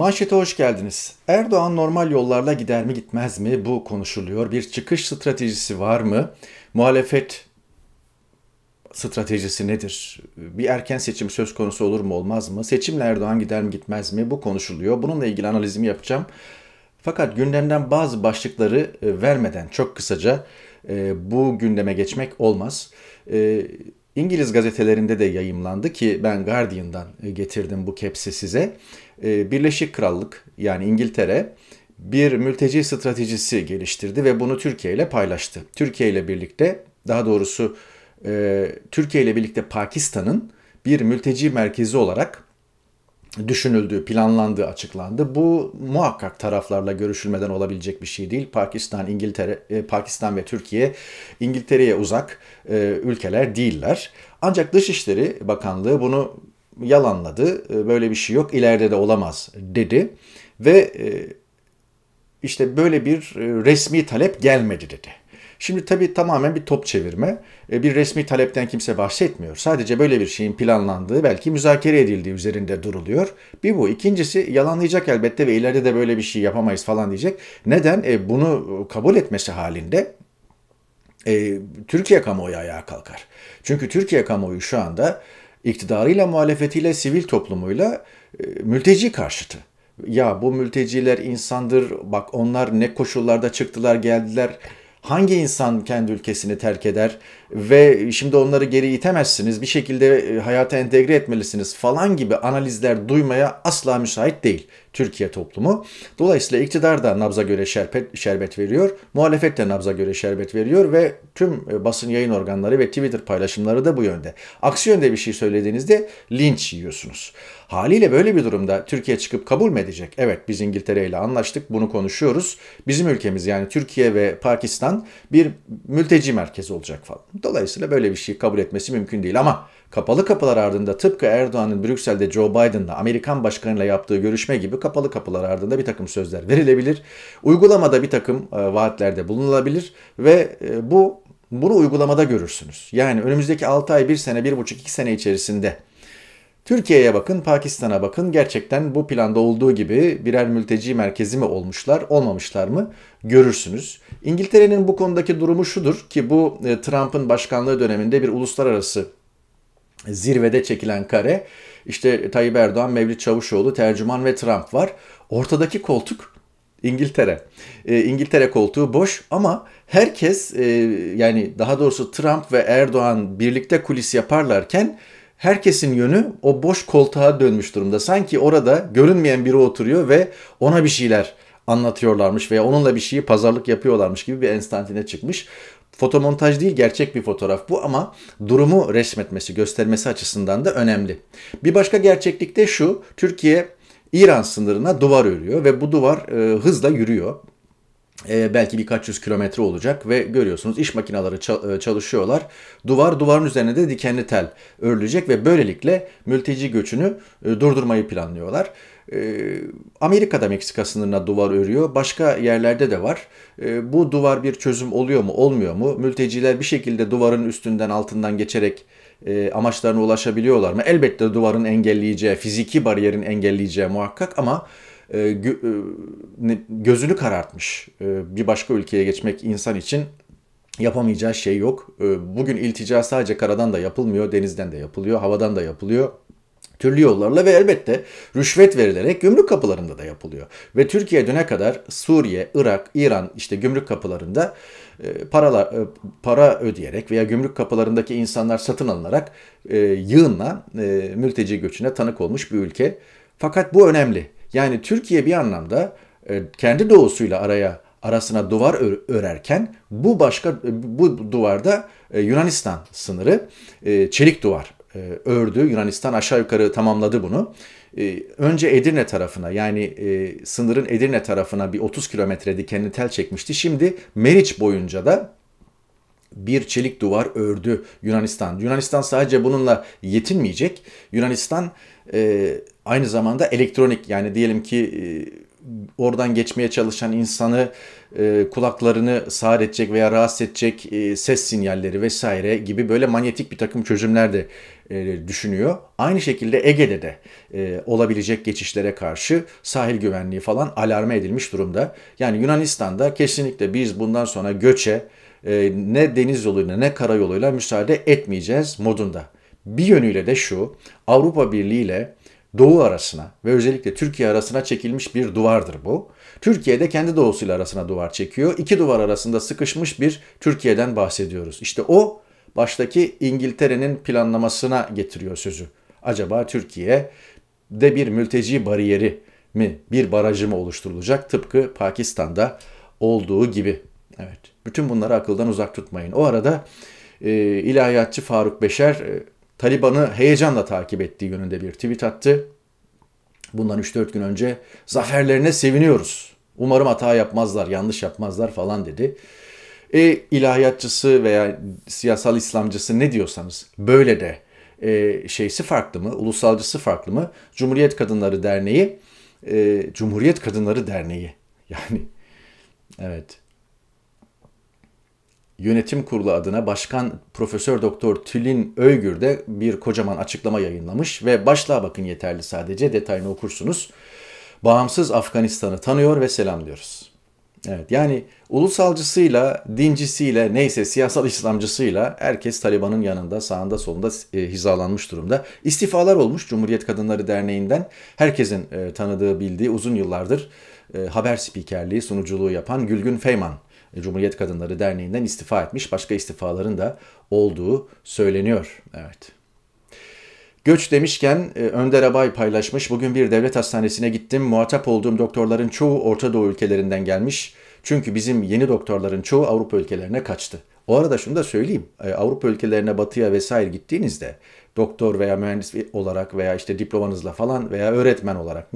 Manşete hoş geldiniz. Erdoğan normal yollarla gider mi gitmez mi bu konuşuluyor. Bir çıkış stratejisi var mı? Muhalefet stratejisi nedir? Bir erken seçim söz konusu olur mu olmaz mı? Seçimle Erdoğan gider mi gitmez mi? Bu konuşuluyor. Bununla ilgili analizimi yapacağım. Fakat gündemden bazı başlıkları e, vermeden çok kısaca e, bu gündeme geçmek olmaz. E, İngiliz gazetelerinde de yayımlandı ki ben Guardian'dan e, getirdim bu kepsi size. E, Birleşik Krallık yani İngiltere bir mülteci stratejisi geliştirdi ve bunu Türkiye ile paylaştı. Türkiye ile birlikte daha doğrusu e, Türkiye ile birlikte Pakistan'ın bir mülteci merkezi olarak düşünüldüğü, planlandığı açıklandı. Bu muhakkak taraflarla görüşülmeden olabilecek bir şey değil. Pakistan, İngiltere, e, Pakistan ve Türkiye İngiltere'ye uzak e, ülkeler değiller. Ancak Dışişleri Bakanlığı bunu yalanladı. E, böyle bir şey yok, ileride de olamaz dedi ve işte böyle bir resmi talep gelmedi dedi. Şimdi tabii tamamen bir top çevirme. E, bir resmi talepten kimse bahsetmiyor. Sadece böyle bir şeyin planlandığı, belki müzakere edildiği üzerinde duruluyor. Bir bu. İkincisi yalanlayacak elbette ve ileride de böyle bir şey yapamayız falan diyecek. Neden? E, bunu e, kabul etmesi halinde e, Türkiye kamuoyu ayağa kalkar. Çünkü Türkiye kamuoyu şu anda iktidarıyla, muhalefetiyle, sivil toplumuyla e, mülteci karşıtı ya bu mülteciler insandır bak onlar ne koşullarda çıktılar geldiler Hangi insan kendi ülkesini terk eder? ve şimdi onları geri itemezsiniz. Bir şekilde e, hayata entegre etmelisiniz falan gibi analizler duymaya asla müsait değil Türkiye toplumu. Dolayısıyla iktidar da nabza göre şerbet, şerbet veriyor. Muhalefet de nabza göre şerbet veriyor ve tüm e, basın yayın organları ve Twitter paylaşımları da bu yönde. Aksi yönde bir şey söylediğinizde linç yiyorsunuz. Haliyle böyle bir durumda Türkiye çıkıp kabul mü edecek? Evet biz İngiltere ile anlaştık bunu konuşuyoruz. Bizim ülkemiz yani Türkiye ve Pakistan bir mülteci merkezi olacak falan. Dolayısıyla böyle bir şeyi kabul etmesi mümkün değil ama kapalı kapılar ardında tıpkı Erdoğan'ın Brüksel'de Joe Biden'la Amerikan başkanıyla yaptığı görüşme gibi kapalı kapılar ardında bir takım sözler verilebilir. Uygulamada bir takım e, vaatlerde bulunulabilir ve e, bu bunu uygulamada görürsünüz. Yani önümüzdeki 6 ay, 1 sene, 1,5, 2 sene içerisinde Türkiye'ye bakın, Pakistan'a bakın. Gerçekten bu planda olduğu gibi birer mülteci merkezi mi olmuşlar, olmamışlar mı görürsünüz. İngiltere'nin bu konudaki durumu şudur ki bu e, Trump'ın başkanlığı döneminde bir uluslararası zirvede çekilen kare işte Tayyip Erdoğan, Mevlüt Çavuşoğlu, Tercüman ve Trump var. Ortadaki koltuk İngiltere. E, İngiltere koltuğu boş ama herkes e, yani daha doğrusu Trump ve Erdoğan birlikte kulis yaparlarken herkesin yönü o boş koltuğa dönmüş durumda. Sanki orada görünmeyen biri oturuyor ve ona bir şeyler anlatıyorlarmış veya onunla bir şeyi pazarlık yapıyorlarmış gibi bir enstantine çıkmış. Fotomontaj değil gerçek bir fotoğraf bu ama durumu resmetmesi, göstermesi açısından da önemli. Bir başka gerçeklik de şu, Türkiye İran sınırına duvar örüyor ve bu duvar e, hızla yürüyor e, belki birkaç yüz kilometre olacak ve görüyorsunuz iş makineleri çalışıyorlar. Duvar duvarın üzerine de dikenli tel örülecek ve böylelikle mülteci göçünü e, durdurmayı planlıyorlar. Ee, Amerika'da Meksika sınırına duvar örüyor. Başka yerlerde de var. Ee, bu duvar bir çözüm oluyor mu olmuyor mu? Mülteciler bir şekilde duvarın üstünden altından geçerek e, amaçlarına ulaşabiliyorlar mı? Elbette duvarın engelleyeceği, fiziki bariyerin engelleyeceği muhakkak ama e, e, gözünü karartmış. E, bir başka ülkeye geçmek insan için yapamayacağı şey yok. Bugün iltica sadece karadan da yapılmıyor, denizden de yapılıyor, havadan da yapılıyor türlü yollarla ve elbette rüşvet verilerek gümrük kapılarında da yapılıyor. Ve Türkiye düne kadar Suriye, Irak, İran işte gümrük kapılarında e, paralar para ödeyerek veya gümrük kapılarındaki insanlar satın alınarak yığınla mülteci göçüne tanık olmuş bir ülke. Fakat bu önemli. Yani Türkiye bir anlamda e, kendi doğusuyla araya arasına duvar örerken bu başka bu duvarda e, Yunanistan sınırı e, çelik duvar ördü. Yunanistan aşağı yukarı tamamladı bunu. Önce Edirne tarafına yani sınırın Edirne tarafına bir 30 kilometre dikenli tel çekmişti. Şimdi Meriç boyunca da bir çelik duvar ördü Yunanistan. Yunanistan sadece bununla yetinmeyecek. Yunanistan aynı zamanda elektronik yani diyelim ki e, oradan geçmeye çalışan insanı e, kulaklarını sağır edecek veya rahatsız edecek e, ses sinyalleri vesaire gibi böyle manyetik bir takım çözümler de e, düşünüyor. Aynı şekilde Ege'de de olabilecek geçişlere karşı sahil güvenliği falan alarma edilmiş durumda. Yani Yunanistan'da kesinlikle biz bundan sonra göçe ne deniz yoluyla ne karayoluyla müsaade etmeyeceğiz modunda. Bir yönüyle de şu Avrupa Birliği ile Doğu arasına ve özellikle Türkiye arasına çekilmiş bir duvardır bu. Türkiye de kendi doğusuyla arasına duvar çekiyor. İki duvar arasında sıkışmış bir Türkiye'den bahsediyoruz. İşte o baştaki İngiltere'nin planlamasına getiriyor sözü. Acaba Türkiye de bir mülteci bariyeri mi, bir barajı mı oluşturulacak tıpkı Pakistan'da olduğu gibi. Evet, bütün bunları akıldan uzak tutmayın. O arada e, ilahiyatçı Faruk Beşer e, Taliban'ı heyecanla takip ettiği yönünde bir tweet attı. Bundan 3-4 gün önce zaferlerine seviniyoruz. Umarım hata yapmazlar, yanlış yapmazlar falan dedi. E ilahiyatçısı veya siyasal İslamcısı ne diyorsanız böyle de e, şeysi farklı mı, ulusalcısı farklı mı? Cumhuriyet Kadınları Derneği, e, Cumhuriyet Kadınları Derneği yani evet Yönetim Kurulu adına Başkan Profesör Doktor Tülin Öygür de bir kocaman açıklama yayınlamış ve başlığa bakın yeterli sadece detayını okursunuz. Bağımsız Afganistan'ı tanıyor ve selamlıyoruz. Evet yani ulusalcısıyla, dincisiyle, neyse siyasal İslamcısıyla herkes Taliban'ın yanında, sağında solunda e, hizalanmış durumda. İstifalar olmuş Cumhuriyet Kadınları Derneği'nden. Herkesin e, tanıdığı, bildiği uzun yıllardır e, haber spikerliği, sunuculuğu yapan Gülgün Feyman Cumhuriyet Kadınları Derneği'nden istifa etmiş. Başka istifaların da olduğu söyleniyor. Evet. Göç demişken e, Önder Abay paylaşmış. Bugün bir devlet hastanesine gittim. Muhatap olduğum doktorların çoğu Orta Doğu ülkelerinden gelmiş. Çünkü bizim yeni doktorların çoğu Avrupa ülkelerine kaçtı. O arada şunu da söyleyeyim. E, Avrupa ülkelerine batıya vesaire gittiğinizde doktor veya mühendis olarak veya işte diplomanızla falan veya öğretmen olarak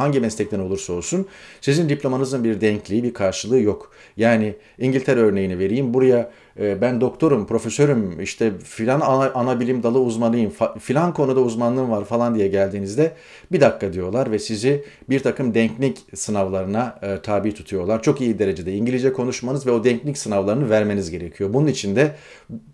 hangi meslekten olursa olsun sizin diplomanızın bir denkliği, bir karşılığı yok. Yani İngiltere örneğini vereyim. Buraya ee, ben doktorum, profesörüm, işte filan ana, ana bilim dalı uzmanıyım, fa, filan konuda uzmanlığım var falan diye geldiğinizde bir dakika diyorlar ve sizi bir takım denklik sınavlarına e, tabi tutuyorlar. Çok iyi derecede İngilizce konuşmanız ve o denklik sınavlarını vermeniz gerekiyor. Bunun için de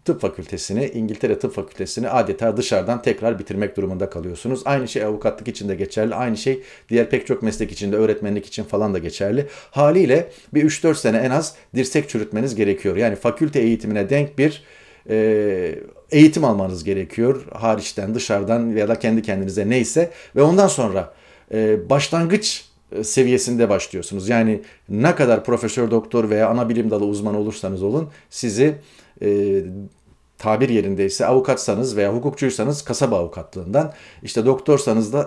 tıp fakültesini, İngiltere Tıp Fakültesini adeta dışarıdan tekrar bitirmek durumunda kalıyorsunuz. Aynı şey avukatlık için de geçerli, aynı şey diğer pek çok meslek için de öğretmenlik için falan da geçerli. Haliyle bir 3-4 sene en az dirsek çürütmeniz gerekiyor. Yani fakülte eğitimine denk bir e, eğitim almanız gerekiyor. Hariçten, dışarıdan ya da kendi kendinize neyse. Ve ondan sonra e, başlangıç e, seviyesinde başlıyorsunuz. Yani ne kadar profesör, doktor veya ana bilim dalı uzmanı olursanız olun sizi e, tabir yerindeyse avukatsanız veya hukukçuysanız kasaba avukatlığından, işte doktorsanız da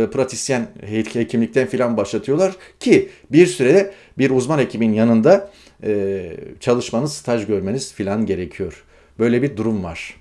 e, pratisyen hekimlikten filan başlatıyorlar ki bir süre bir uzman hekimin yanında e, çalışmanız, staj görmeniz filan gerekiyor. Böyle bir durum var.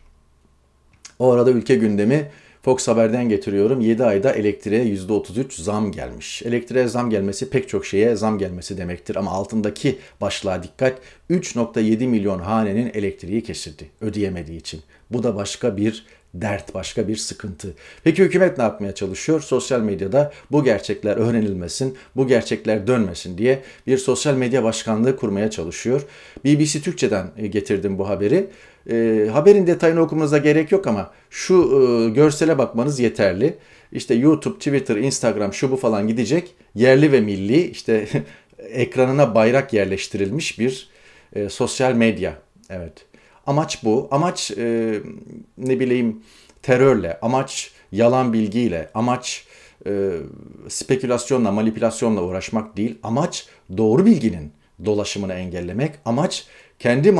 O arada ülke gündemi Fox Haber'den getiriyorum. 7 ayda elektriğe %33 zam gelmiş. Elektriğe zam gelmesi pek çok şeye zam gelmesi demektir ama altındaki başlığa dikkat 3.7 milyon hanenin elektriği kesildi ödeyemediği için. Bu da başka bir dert, başka bir sıkıntı. Peki hükümet ne yapmaya çalışıyor? Sosyal medyada bu gerçekler öğrenilmesin, bu gerçekler dönmesin diye bir sosyal medya başkanlığı kurmaya çalışıyor. BBC Türkçe'den e, getirdim bu haberi. E, haberin detayını okumanıza gerek yok ama şu e, görsele bakmanız yeterli. İşte YouTube, Twitter, Instagram şu bu falan gidecek. Yerli ve milli işte ekranına bayrak yerleştirilmiş bir e, sosyal medya. Evet. Amaç bu. Amaç e, ne bileyim terörle, amaç yalan bilgiyle, amaç e, spekülasyonla, manipülasyonla uğraşmak değil. Amaç doğru bilginin dolaşımını engellemek. Amaç kendi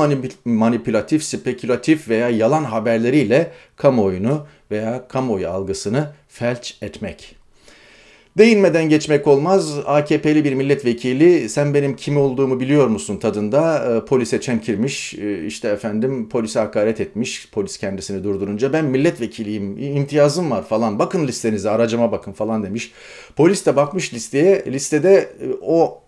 manipülatif, spekülatif veya yalan haberleriyle kamuoyunu veya kamuoyu algısını felç etmek. Değinmeden geçmek olmaz. AKP'li bir milletvekili sen benim kim olduğumu biliyor musun tadında e, polise çemkirmiş. E, işte efendim polise hakaret etmiş. Polis kendisini durdurunca ben milletvekiliyim imtiyazım var falan. Bakın listenize aracıma bakın falan demiş. Polis de bakmış listeye. Listede e, o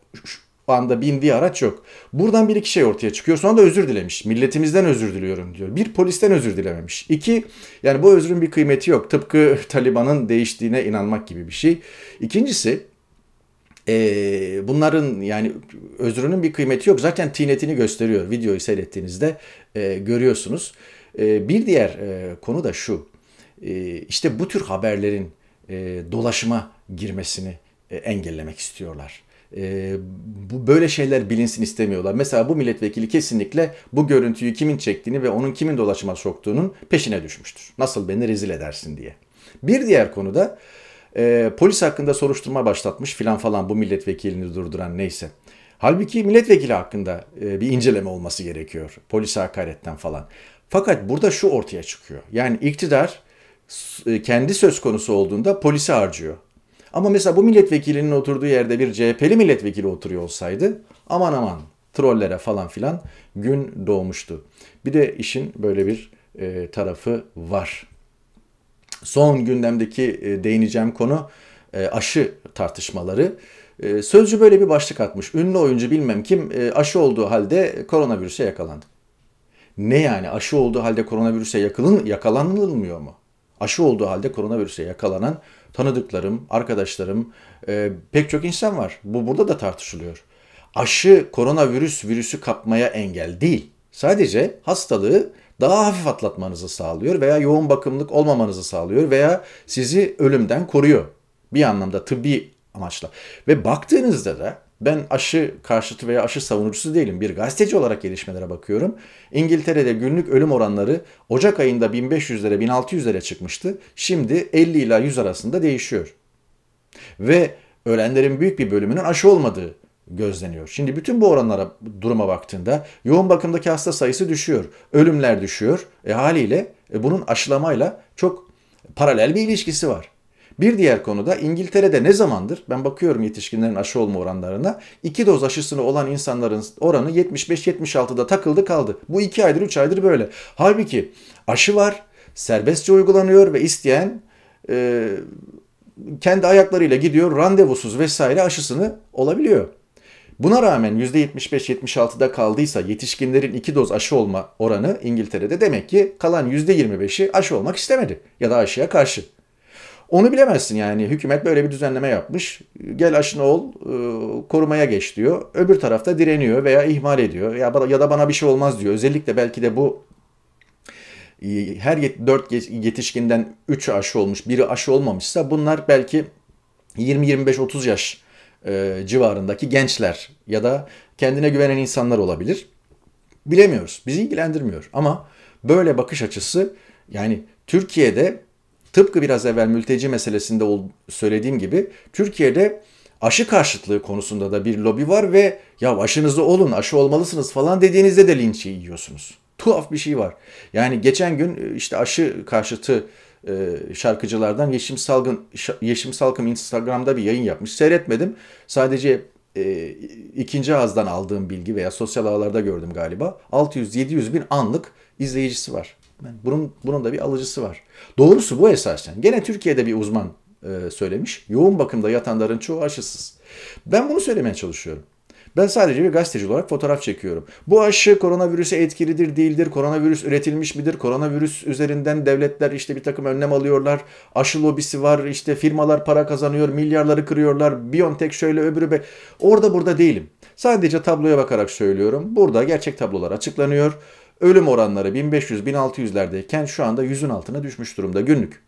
anda bindiği araç yok. Buradan bir iki şey ortaya çıkıyor. Sonra da özür dilemiş. Milletimizden özür diliyorum diyor. Bir polisten özür dilememiş. İki yani bu özrün bir kıymeti yok. Tıpkı Taliban'ın değiştiğine inanmak gibi bir şey. İkincisi e, bunların yani özrünün bir kıymeti yok. Zaten tinetini gösteriyor. Videoyu seyrettiğinizde e, görüyorsunuz. E, bir diğer e, konu da şu. E, işte bu tür haberlerin e, dolaşıma girmesini e, engellemek istiyorlar e, bu böyle şeyler bilinsin istemiyorlar. Mesela bu milletvekili kesinlikle bu görüntüyü kimin çektiğini ve onun kimin dolaşıma soktuğunun peşine düşmüştür. Nasıl beni rezil edersin diye. Bir diğer konuda e, polis hakkında soruşturma başlatmış filan falan bu milletvekilini durduran neyse. Halbuki milletvekili hakkında e, bir inceleme olması gerekiyor. Polise hakaretten falan. Fakat burada şu ortaya çıkıyor. Yani iktidar e, kendi söz konusu olduğunda polisi harcıyor. Ama mesela bu milletvekilinin oturduğu yerde bir CHP'li milletvekili oturuyor olsaydı aman aman trollere falan filan gün doğmuştu. Bir de işin böyle bir e, tarafı var. Son gündemdeki e, değineceğim konu e, aşı tartışmaları. E, Sözcü böyle bir başlık atmış. Ünlü oyuncu bilmem kim e, aşı olduğu halde koronavirüse yakalandı. Ne yani aşı olduğu halde koronavirüse yakalanılmıyor mu? aşı olduğu halde koronavirüse yakalanan tanıdıklarım, arkadaşlarım, e, pek çok insan var. Bu burada da tartışılıyor. Aşı koronavirüs virüsü kapmaya engel değil. Sadece hastalığı daha hafif atlatmanızı sağlıyor veya yoğun bakımlık olmamanızı sağlıyor veya sizi ölümden koruyor. Bir anlamda tıbbi amaçla. Ve baktığınızda da ben aşı karşıtı veya aşı savunucusu değilim. Bir gazeteci olarak gelişmelere bakıyorum. İngiltere'de günlük ölüm oranları Ocak ayında 1500'lere 1600'lere çıkmıştı. Şimdi 50 ila 100 arasında değişiyor. Ve ölenlerin büyük bir bölümünün aşı olmadığı gözleniyor. Şimdi bütün bu oranlara duruma baktığında yoğun bakımdaki hasta sayısı düşüyor. Ölümler düşüyor. E haliyle e, bunun aşılamayla çok paralel bir ilişkisi var. Bir diğer konuda İngiltere'de ne zamandır ben bakıyorum yetişkinlerin aşı olma oranlarına iki doz aşısını olan insanların oranı 75-76'da takıldı kaldı. Bu iki aydır üç aydır böyle. Halbuki aşı var serbestçe uygulanıyor ve isteyen e, kendi ayaklarıyla gidiyor randevusuz vesaire aşısını olabiliyor. Buna rağmen %75-76'da kaldıysa yetişkinlerin 2 doz aşı olma oranı İngiltere'de demek ki kalan %25'i aşı olmak istemedi ya da aşıya karşı. Onu bilemezsin yani. Hükümet böyle bir düzenleme yapmış. Gel aşını ol, e, korumaya geç diyor. Öbür tarafta direniyor veya ihmal ediyor. Ya, ya da bana bir şey olmaz diyor. Özellikle belki de bu e, her 4 yetişkinden 3 aşı olmuş, biri aşı olmamışsa bunlar belki 20-25-30 yaş e, civarındaki gençler ya da kendine güvenen insanlar olabilir. Bilemiyoruz. Bizi ilgilendirmiyor. Ama böyle bakış açısı yani Türkiye'de Tıpkı biraz evvel mülteci meselesinde söylediğim gibi Türkiye'de aşı karşıtlığı konusunda da bir lobi var ve ya aşınızda olun aşı olmalısınız falan dediğinizde de linç yiyorsunuz. Tuhaf bir şey var. Yani geçen gün e, işte aşı karşıtı e, şarkıcılardan Yeşim Salgın Yeşim Salkım Instagram'da bir yayın yapmış. Seyretmedim. Sadece e, ikinci ağızdan aldığım bilgi veya sosyal ağlarda gördüm galiba. 600-700 bin anlık izleyicisi var öğretmen. Bunun, bunun da bir alıcısı var. Doğrusu bu esasen. Gene Türkiye'de bir uzman e, söylemiş. Yoğun bakımda yatanların çoğu aşısız. Ben bunu söylemeye çalışıyorum. Ben sadece bir gazeteci olarak fotoğraf çekiyorum. Bu aşı koronavirüse etkilidir değildir, koronavirüs üretilmiş midir, koronavirüs üzerinden devletler işte bir takım önlem alıyorlar, aşı lobisi var, İşte firmalar para kazanıyor, milyarları kırıyorlar, Biontech şöyle öbürü be. Orada burada değilim. Sadece tabloya bakarak söylüyorum. Burada gerçek tablolar açıklanıyor. Ölüm oranları 1500-1600'lerdeyken şu anda 100'ün altına düşmüş durumda günlük.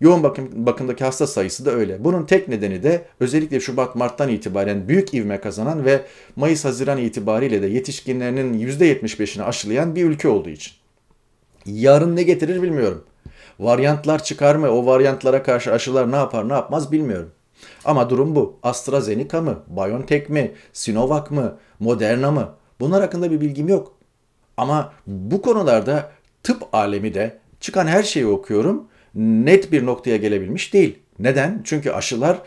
Yoğun bakım, bakımdaki hasta sayısı da öyle. Bunun tek nedeni de özellikle Şubat-Mart'tan itibaren büyük ivme kazanan ve Mayıs-Haziran itibariyle de yetişkinlerinin %75'ini aşılayan bir ülke olduğu için. Yarın ne getirir bilmiyorum. Varyantlar çıkar mı? O varyantlara karşı aşılar ne yapar ne yapmaz bilmiyorum. Ama durum bu. AstraZeneca mı? BioNTech mi? Sinovac mı? Moderna mı? Bunlar hakkında bir bilgim yok. Ama bu konularda tıp alemi de çıkan her şeyi okuyorum net bir noktaya gelebilmiş değil. Neden? Çünkü aşılar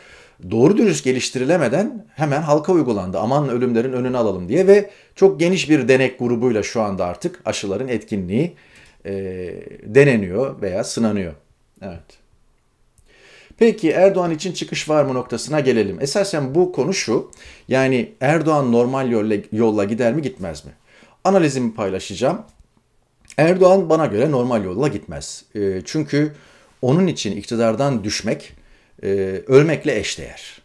doğru dürüst geliştirilemeden hemen halka uygulandı. Aman ölümlerin önünü alalım diye ve çok geniş bir denek grubuyla şu anda artık aşıların etkinliği e, deneniyor veya sınanıyor. Evet. Peki Erdoğan için çıkış var mı noktasına gelelim. Esasen bu konu şu. Yani Erdoğan normal yolla, yolla gider mi gitmez mi? analizimi paylaşacağım. Erdoğan bana göre normal yolla gitmez. E, çünkü onun için iktidardan düşmek e, ölmekle eşdeğer.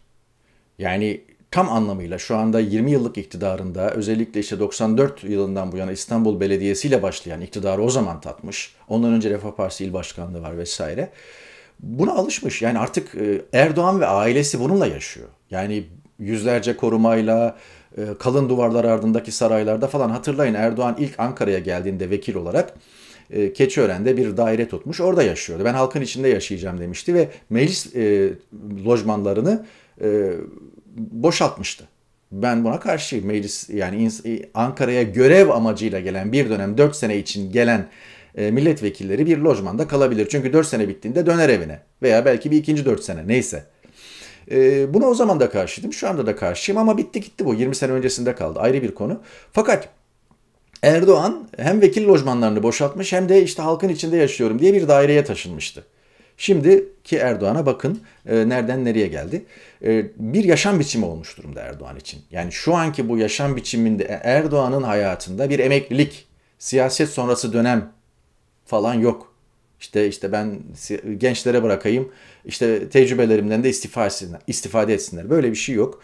Yani tam anlamıyla şu anda 20 yıllık iktidarında özellikle işte 94 yılından bu yana İstanbul Belediyesi ile başlayan iktidarı o zaman tatmış. Ondan önce Refah Partisi il başkanlığı var vesaire. Buna alışmış. Yani artık e, Erdoğan ve ailesi bununla yaşıyor. Yani yüzlerce korumayla, e, kalın duvarlar ardındaki saraylarda falan hatırlayın Erdoğan ilk Ankara'ya geldiğinde vekil olarak e, Keçiören'de bir daire tutmuş orada yaşıyordu. Ben halkın içinde yaşayacağım demişti ve meclis e, lojmanlarını boşaltmıştı. Ben buna karşı meclis yani Ankara'ya görev amacıyla gelen bir dönem 4 sene için gelen milletvekilleri bir lojmanda kalabilir. Çünkü 4 sene bittiğinde döner evine veya belki bir ikinci 4 sene neyse. E, buna o zaman da karşıydım. Şu anda da karşıyım ama bitti gitti bu. 20 sene öncesinde kaldı. Ayrı bir konu. Fakat Erdoğan hem vekil lojmanlarını boşaltmış hem de işte halkın içinde yaşıyorum diye bir daireye taşınmıştı. Şimdiki Erdoğan'a bakın e, nereden nereye geldi. E, bir yaşam biçimi olmuş durumda Erdoğan için. Yani şu anki bu yaşam biçiminde Erdoğan'ın hayatında bir emeklilik, siyaset sonrası dönem falan yok. İşte işte ben gençlere bırakayım. İşte tecrübelerimden de istifa istifade etsinler. Böyle bir şey yok.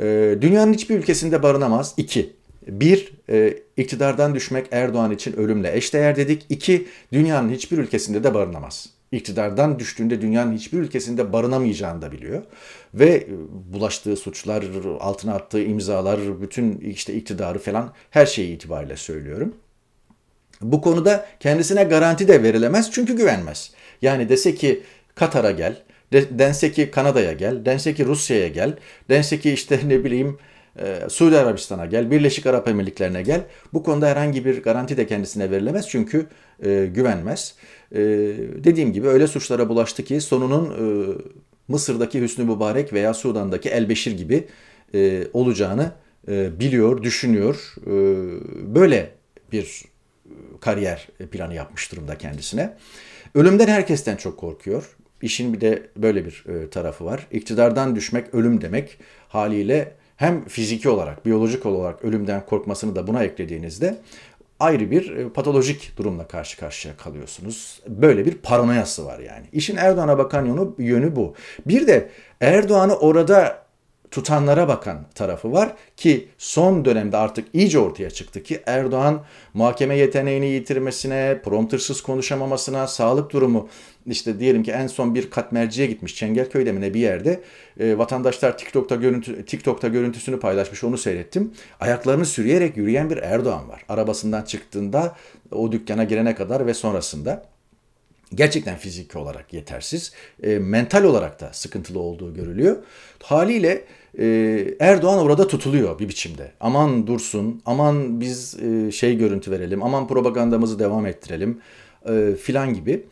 Ee, dünyanın hiçbir ülkesinde barınamaz. İki, bir, e, iktidardan düşmek Erdoğan için ölümle eşdeğer dedik. İki, dünyanın hiçbir ülkesinde de barınamaz. İktidardan düştüğünde dünyanın hiçbir ülkesinde barınamayacağını da biliyor. Ve e, bulaştığı suçlar, altına attığı imzalar, bütün işte iktidarı falan her şeyi itibariyle söylüyorum. Bu konuda kendisine garanti de verilemez çünkü güvenmez. Yani dese ki Katar'a gel, de, dense ki Kanada'ya gel, dense ki Rusya'ya gel, dense ki işte ne bileyim e, Suudi Arabistan'a gel, Birleşik Arap Emirlikleri'ne gel. Bu konuda herhangi bir garanti de kendisine verilemez çünkü e, güvenmez. E, dediğim gibi öyle suçlara bulaştı ki sonunun e, Mısır'daki Hüsnü Mübarek veya Sudan'daki Elbeşir gibi e, olacağını e, biliyor, düşünüyor. E, böyle bir kariyer planı yapmış durumda kendisine. Ölümden herkesten çok korkuyor. İşin bir de böyle bir e, tarafı var. İktidardan düşmek ölüm demek haliyle hem fiziki olarak, biyolojik olarak ölümden korkmasını da buna eklediğinizde ayrı bir e, patolojik durumla karşı karşıya kalıyorsunuz. Böyle bir paranoyası var yani. İşin Erdoğan'a bakan yönü, yönü bu. Bir de Erdoğan'ı orada tutanlara bakan tarafı var ki son dönemde artık iyice ortaya çıktı ki Erdoğan muhakeme yeteneğini yitirmesine, promptersız konuşamamasına, sağlık durumu işte diyelim ki en son bir katmerciye gitmiş Çengelköy'de mi ne bir yerde e, vatandaşlar TikTok'ta görüntü TikTok'ta görüntüsünü paylaşmış onu seyrettim. Ayaklarını sürüyerek yürüyen bir Erdoğan var. Arabasından çıktığında o dükkana girene kadar ve sonrasında gerçekten fiziki olarak yetersiz, e, mental olarak da sıkıntılı olduğu görülüyor. Haliyle e, Erdoğan orada tutuluyor bir biçimde. Aman dursun, aman biz e, şey görüntü verelim, aman propagandamızı devam ettirelim e, filan gibi. E,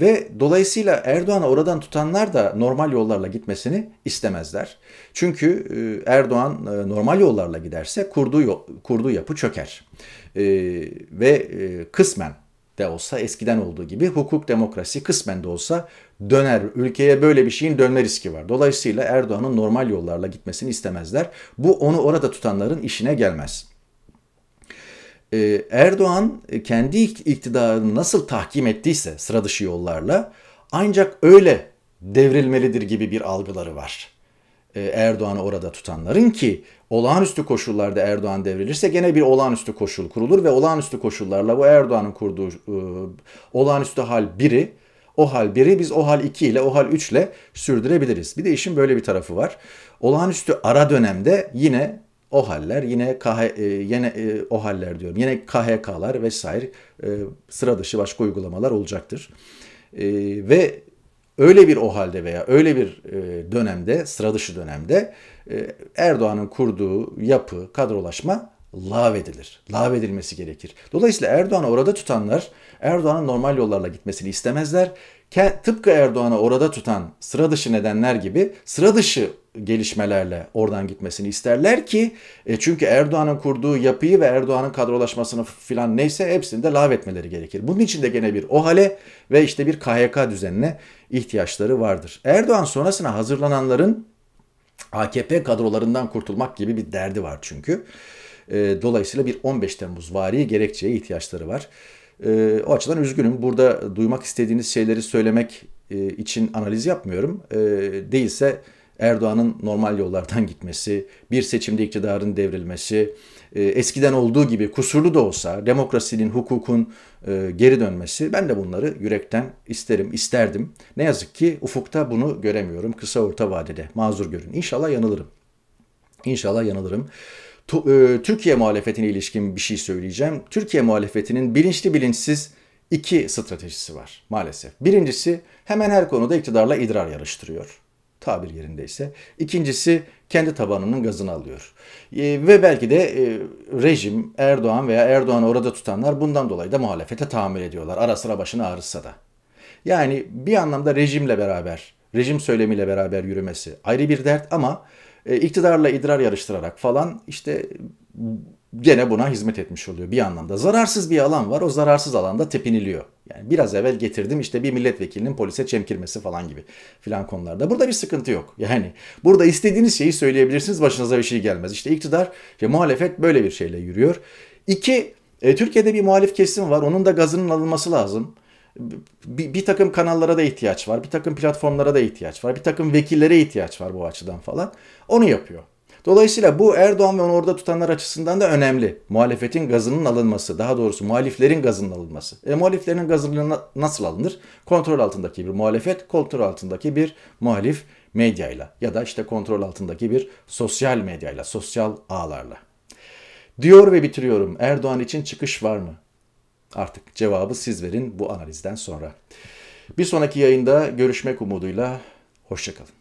ve dolayısıyla Erdoğan'a oradan tutanlar da normal yollarla gitmesini istemezler. Çünkü e, Erdoğan e, normal yollarla giderse kurduğu, kurduğu yapı çöker. E, ve e, kısmen de olsa eskiden olduğu gibi hukuk demokrasi kısmen de olsa döner. Ülkeye böyle bir şeyin dönme riski var. Dolayısıyla Erdoğan'ın normal yollarla gitmesini istemezler. Bu onu orada tutanların işine gelmez. Ee, Erdoğan e, kendi iktidarını nasıl tahkim ettiyse sıra dışı yollarla ancak öyle devrilmelidir gibi bir algıları var. Ee, Erdoğan'ı orada tutanların ki olağanüstü koşullarda Erdoğan devrilirse gene bir olağanüstü koşul kurulur ve olağanüstü koşullarla bu Erdoğan'ın kurduğu e, olağanüstü hal biri o hal 1'i biz o hal 2 ile o hal 3 ile sürdürebiliriz. Bir de işin böyle bir tarafı var. Olağanüstü ara dönemde yine o haller yine KH, e, yine e, o haller diyorum. Yine KHK'lar vesaire e, sıra dışı başka uygulamalar olacaktır. ve öyle bir o halde veya öyle bir dönemde, sıra dışı dönemde Erdoğan'ın kurduğu yapı, kadrolaşma Lağvedilir, lağvedilmesi gerekir. Dolayısıyla Erdoğan'ı orada tutanlar Erdoğan'ın normal yollarla gitmesini istemezler. Tıpkı Erdoğan'ı orada tutan sıra dışı nedenler gibi sıra dışı gelişmelerle oradan gitmesini isterler ki e, çünkü Erdoğan'ın kurduğu yapıyı ve Erdoğan'ın kadrolaşmasını filan neyse hepsini de lav gerekir. Bunun için de gene bir OHAL'e ve işte bir KHK düzenine ihtiyaçları vardır. Erdoğan sonrasına hazırlananların AKP kadrolarından kurtulmak gibi bir derdi var çünkü. Ee, dolayısıyla bir 15 Temmuz vari gerekçeye ihtiyaçları var. Ee, o açıdan üzgünüm. Burada duymak istediğiniz şeyleri söylemek e, için analiz yapmıyorum. Ee, değilse Erdoğan'ın normal yollardan gitmesi, bir seçimde iktidarın devrilmesi, e, eskiden olduğu gibi kusurlu da olsa demokrasinin, hukukun e, geri dönmesi ben de bunları yürekten isterim, isterdim. Ne yazık ki ufukta bunu göremiyorum kısa orta vadede. Mazur görün. İnşallah yanılırım. İnşallah yanılırım. E, Türkiye muhalefetine ilişkin bir şey söyleyeceğim. Türkiye muhalefetinin bilinçli bilinçsiz iki stratejisi var maalesef. Birincisi hemen her konuda iktidarla idrar yarıştırıyor tabir yerindeyse. İkincisi kendi tabanının gazını alıyor. E, ve belki de e, rejim Erdoğan veya Erdoğan'ı orada tutanlar bundan dolayı da muhalefete tahammül ediyorlar. Ara sıra başına ağrıtsa da. Yani bir anlamda rejimle beraber, rejim söylemiyle beraber yürümesi ayrı bir dert ama e, iktidarla idrar yarıştırarak falan işte gene buna hizmet etmiş oluyor bir anlamda. Zararsız bir alan var. O zararsız alanda tepiniliyor. Yani biraz evvel getirdim işte bir milletvekilinin polise çemkirmesi falan gibi filan konularda. Burada bir sıkıntı yok. Yani burada istediğiniz şeyi söyleyebilirsiniz. Başınıza bir şey gelmez. İşte iktidar ve muhalefet böyle bir şeyle yürüyor. İki, e, Türkiye'de bir muhalif kesim var. Onun da gazının alınması lazım bir, bir takım kanallara da ihtiyaç var, bir takım platformlara da ihtiyaç var, bir takım vekillere ihtiyaç var bu açıdan falan. Onu yapıyor. Dolayısıyla bu Erdoğan ve onu orada tutanlar açısından da önemli. Muhalefetin gazının alınması, daha doğrusu muhaliflerin gazının alınması. E, muhaliflerin gazı nasıl alınır? Kontrol altındaki bir muhalefet, kontrol altındaki bir muhalif medyayla ya da işte kontrol altındaki bir sosyal medyayla, sosyal ağlarla. Diyor ve bitiriyorum. Erdoğan için çıkış var mı? Artık cevabı siz verin bu analizden sonra. Bir sonraki yayında görüşmek umuduyla. Hoşçakalın.